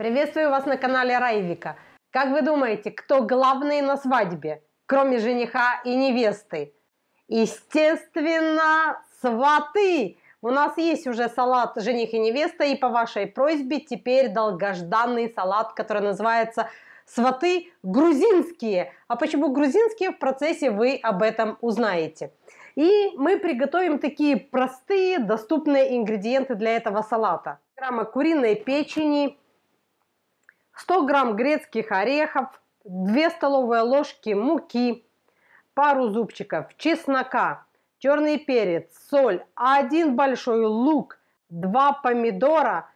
Приветствую вас на канале Райвика. Как вы думаете, кто главный на свадьбе, кроме жениха и невесты? Естественно, сваты! У нас есть уже салат «Жених и невеста», и по вашей просьбе теперь долгожданный салат, который называется «Сваты грузинские». А почему грузинские? В процессе вы об этом узнаете. И мы приготовим такие простые, доступные ингредиенты для этого салата. Грамма куриной печени, 100 грамм грецких орехов, 2 столовые ложки муки, пару зубчиков чеснока, черный перец, соль, один большой лук, 2 помидора,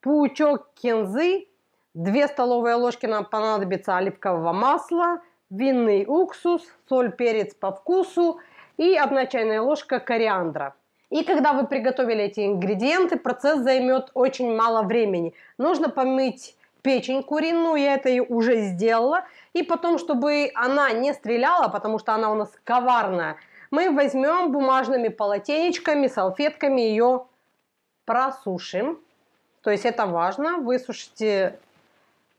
пучок кинзы, 2 столовые ложки нам понадобится оливкового масла, винный уксус, соль, перец по вкусу и 1 чайная ложка кориандра. И когда вы приготовили эти ингредиенты, процесс займет очень мало времени. Нужно помыть печень куриную, я это и уже сделала. И потом, чтобы она не стреляла, потому что она у нас коварная, мы возьмем бумажными полотенечками, салфетками ее просушим. То есть это важно, высушите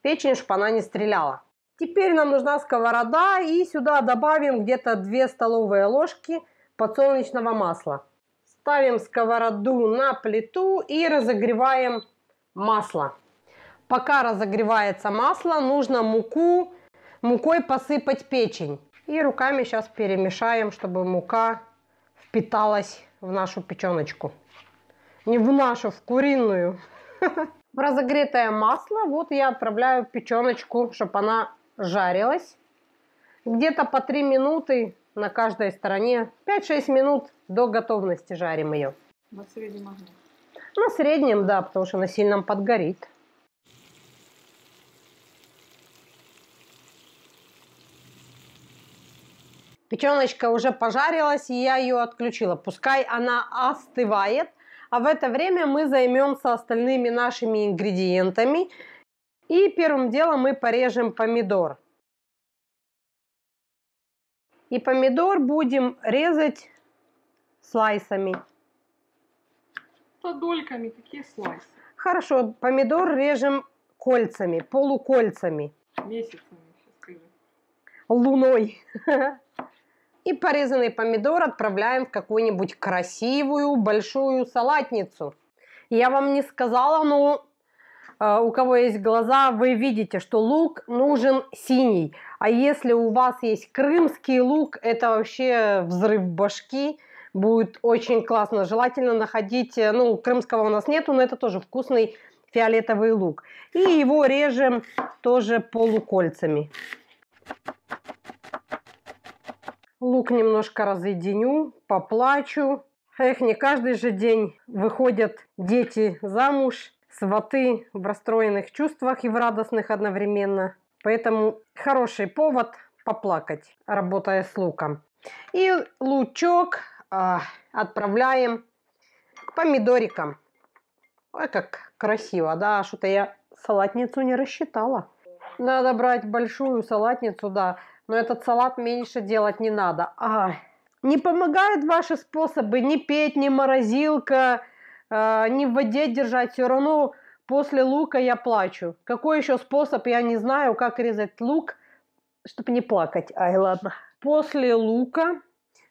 печень, чтобы она не стреляла. Теперь нам нужна сковорода и сюда добавим где-то 2 столовые ложки подсолнечного масла. Ставим сковороду на плиту и разогреваем масло. Пока разогревается масло, нужно муку, мукой посыпать печень. И руками сейчас перемешаем, чтобы мука впиталась в нашу печеночку. Не в нашу, в куриную. В разогретое масло вот я отправляю печеночку, чтобы она жарилась. Где-то по 3 минуты на каждой стороне. 5-6 минут до готовности жарим ее. На среднем огне? На среднем, да, потому что на сильном подгорит. Печеночка уже пожарилась, и я ее отключила. Пускай она остывает, а в это время мы займемся остальными нашими ингредиентами. И первым делом мы порежем помидор. И помидор будем резать слайсами. Подольками дольками, какие слайсы? Хорошо, помидор режем кольцами, полукольцами. Месяцами, сейчас скажи. Луной. И порезанный помидор отправляем в какую-нибудь красивую большую салатницу. Я вам не сказала, но э, у кого есть глаза, вы видите, что лук нужен синий. А если у вас есть крымский лук, это вообще взрыв башки будет очень классно. Желательно находить, э, ну, крымского у нас нету, но это тоже вкусный фиолетовый лук. И его режем тоже полукольцами. Лук немножко разъединю, поплачу. Эх, не каждый же день выходят дети замуж, сваты в расстроенных чувствах и в радостных одновременно. Поэтому хороший повод поплакать, работая с луком. И лучок э, отправляем к помидорикам. Ой, как красиво, да, что-то я салатницу не рассчитала. Надо брать большую салатницу, да но этот салат меньше делать не надо. А, не помогают ваши способы ни петь, ни морозилка, э, ни в воде держать. Все равно после лука я плачу. Какой еще способ, я не знаю, как резать лук, чтобы не плакать. Ай, ладно. После лука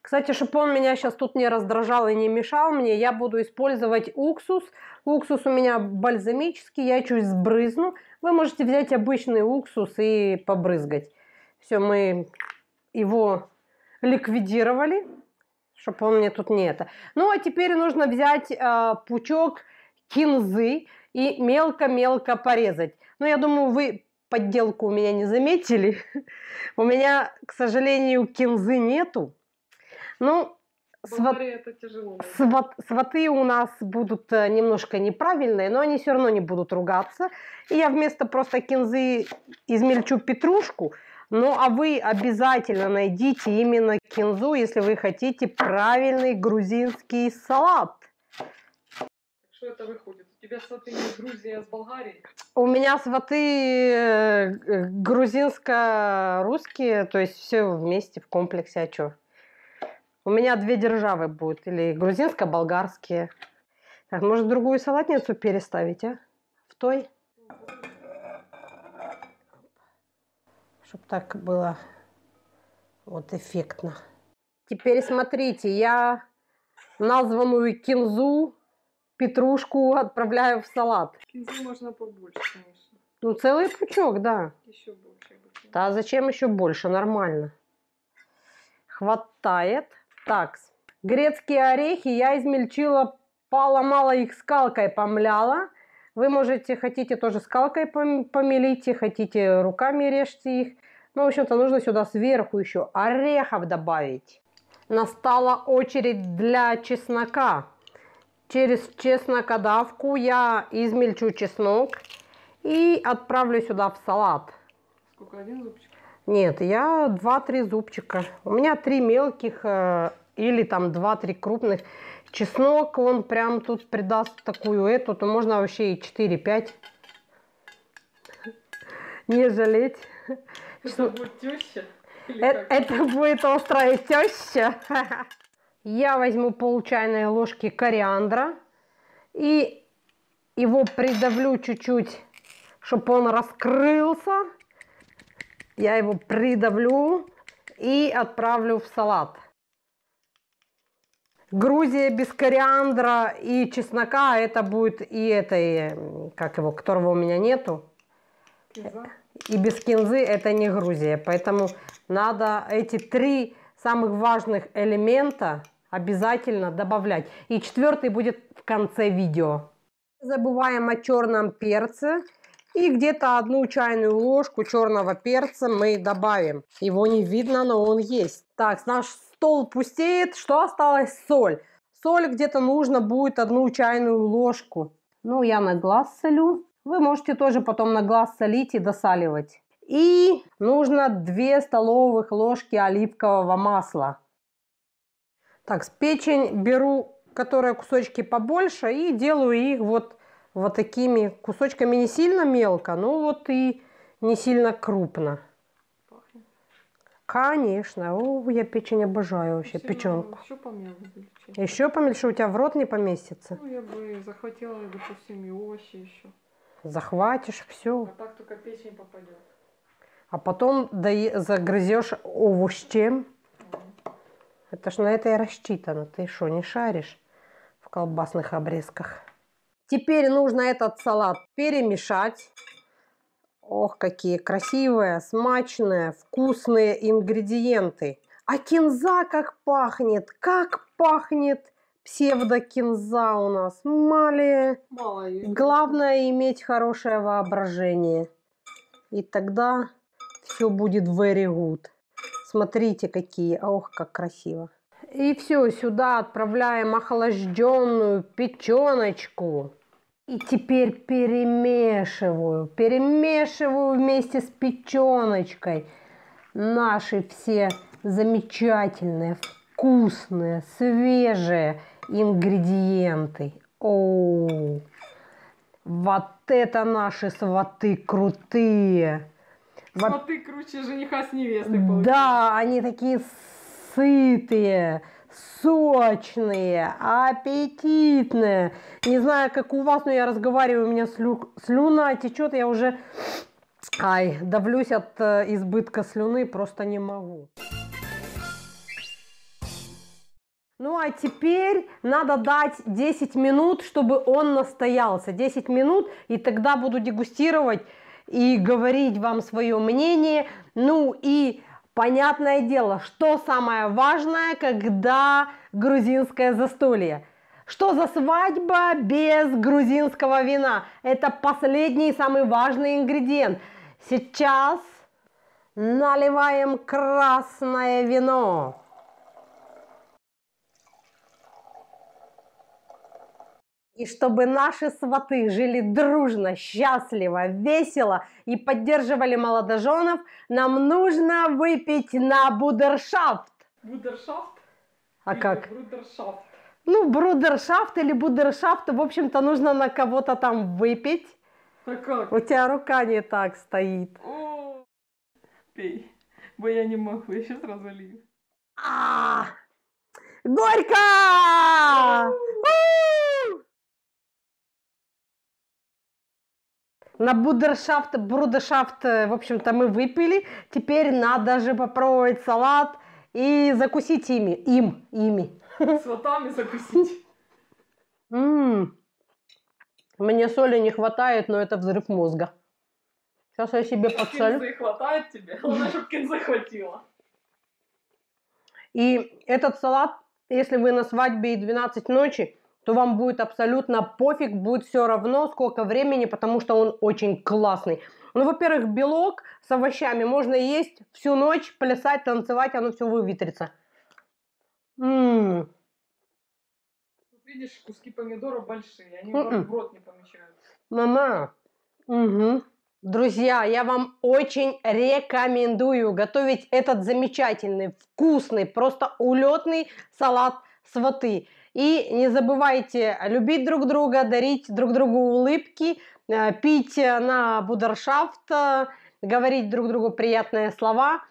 кстати, чтобы он меня сейчас тут не раздражал и не мешал мне, я буду использовать уксус. Уксус у меня бальзамический, я чуть сбрызну. Вы можете взять обычный уксус и побрызгать. Все, мы его ликвидировали, чтобы он мне тут не это. Ну, а теперь нужно взять э, пучок кинзы и мелко-мелко порезать. Но ну, я думаю, вы подделку у меня не заметили. у меня, к сожалению, кинзы нету. Ну, сват... сват... сваты у нас будут э, немножко неправильные, но они все равно не будут ругаться. И я вместо просто кинзы измельчу петрушку – ну а вы обязательно найдите именно кинзу, если вы хотите правильный грузинский салат. Что это выходит? У тебя сваты не Грузия, а с болгарии? У меня сваты э, грузинско-русские, то есть все вместе в комплексе, а что? У меня две державы будут, или грузинско-болгарские. Так, может, другую салатницу переставить, а? В той? чтобы так было вот эффектно. Теперь смотрите, я названную кинзу, петрушку отправляю в салат. Кинзу можно побольше, конечно. Ну, целый пучок, да. Еще больше. Да, зачем еще больше? Нормально. Хватает. Так, грецкие орехи я измельчила, поломала их скалкой, помляла. Вы можете, хотите тоже скалкой помелите, хотите руками режьте их. Ну, в общем-то, нужно сюда сверху еще орехов добавить. Настала очередь для чеснока. Через чеснокодавку я измельчу чеснок и отправлю сюда в салат. Сколько, один зубчик? Нет, я 2-3 зубчика. У меня три мелких э, или там 2-3 крупных. Чеснок, он прям тут придаст такую эту, то можно вообще и 4-5. Не жалеть. Это будет теща? Э, это, будет острая теща. Я возьму пол чайной ложки кориандра и его придавлю чуть-чуть, чтобы он раскрылся. Я его придавлю и отправлю в салат. Грузия без кориандра и чеснока, а это будет и этой, как его, которого у меня нету. И без кинзы это не Грузия. Поэтому надо эти три самых важных элемента обязательно добавлять. И четвертый будет в конце видео. Забываем о черном перце. И где-то одну чайную ложку черного перца мы добавим. Его не видно, но он есть. Так, наш стол пустеет, что осталось? Соль. Соль где-то нужно будет одну чайную ложку. Ну, я на глаз солю. Вы можете тоже потом на глаз солить и досаливать. И нужно 2 столовых ложки оливкового масла. Так, с печень беру, которые кусочки побольше, и делаю их вот, вот такими кусочками. Не сильно мелко, но вот и не сильно крупно. Конечно. О, я печень обожаю вообще, Если печенку. Еще помело Еще помело, у тебя в рот не поместится? Ну, я бы захватила, допустим, и овощи еще. Захватишь, все. А так только печень попадет. А потом да, загрызешь овощем. Угу. Это ж на это и рассчитано. Ты что, не шаришь в колбасных обрезках? Теперь нужно этот салат перемешать. Ох, какие красивые, смачные, вкусные ингредиенты. А кинза как пахнет, как пахнет псевдокинза у нас. Мали. Малая. Главное иметь хорошее воображение. И тогда все будет very good. Смотрите, какие. Ох, как красиво. И все, сюда отправляем охлажденную печеночку. И теперь перемешиваю. Перемешиваю вместе с печеночкой. Наши все замечательные, вкусные, свежие ингредиенты. О, Вот это наши сваты крутые! Сваты круче жениха с невестой. Получается. Да, они такие сытые сочные, аппетитные. Не знаю, как у вас, но я разговариваю, у меня слю... слюна течет, я уже Ай, давлюсь от э, избытка слюны, просто не могу. Ну а теперь надо дать 10 минут, чтобы он настоялся. 10 минут, и тогда буду дегустировать и говорить вам свое мнение. Ну и Понятное дело, что самое важное, когда грузинское застолье. Что за свадьба без грузинского вина? Это последний и самый важный ингредиент. Сейчас наливаем красное вино. и чтобы наши сваты жили дружно, счастливо, весело и поддерживали молодоженов, нам нужно выпить на будершафт. Будершафт? А или как? Брудершафт. Ну, брудершафт или будершафт, в общем-то, нужно на кого-то там выпить. А как? У тебя рука не так стоит. О, пей, бо я не могу, я сейчас разолью. А, -а, -а! Горько! на будершафт, брудершафт, э, в общем-то, мы выпили. Теперь надо же попробовать салат и закусить ими. Им, ими. Салатами закусить. М-м. Мне соли не хватает, но это взрыв мозга. Сейчас я себе подсолю. Кинзы хватает тебе? Главное, чтобы кинзы хватило. И этот салат, если вы на свадьбе и 12 ночи, то вам будет абсолютно пофиг, будет все равно, сколько времени, потому что он очень классный. Ну, во-первых, белок с овощами можно есть всю ночь, плясать, танцевать, оно все выветрится. М-м-м. Видишь, куски помидора большие, они Mm-mm. М-м. в рот не помещаются. Мама, угу. Друзья, я вам очень рекомендую готовить этот замечательный, вкусный, просто улетный салат сваты. И не забывайте любить друг друга, дарить друг другу улыбки, э, пить э, на будершафт, э, говорить друг другу приятные слова.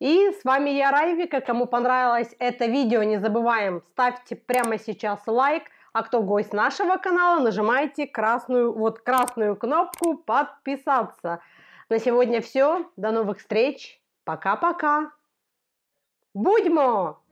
И с вами я, Райвика. Кому понравилось это видео, не забываем, ставьте прямо сейчас лайк. А кто гость нашего канала, нажимайте красную, вот красную кнопку «Подписаться». На сегодня все. До новых встреч. Пока-пока. Будьмо!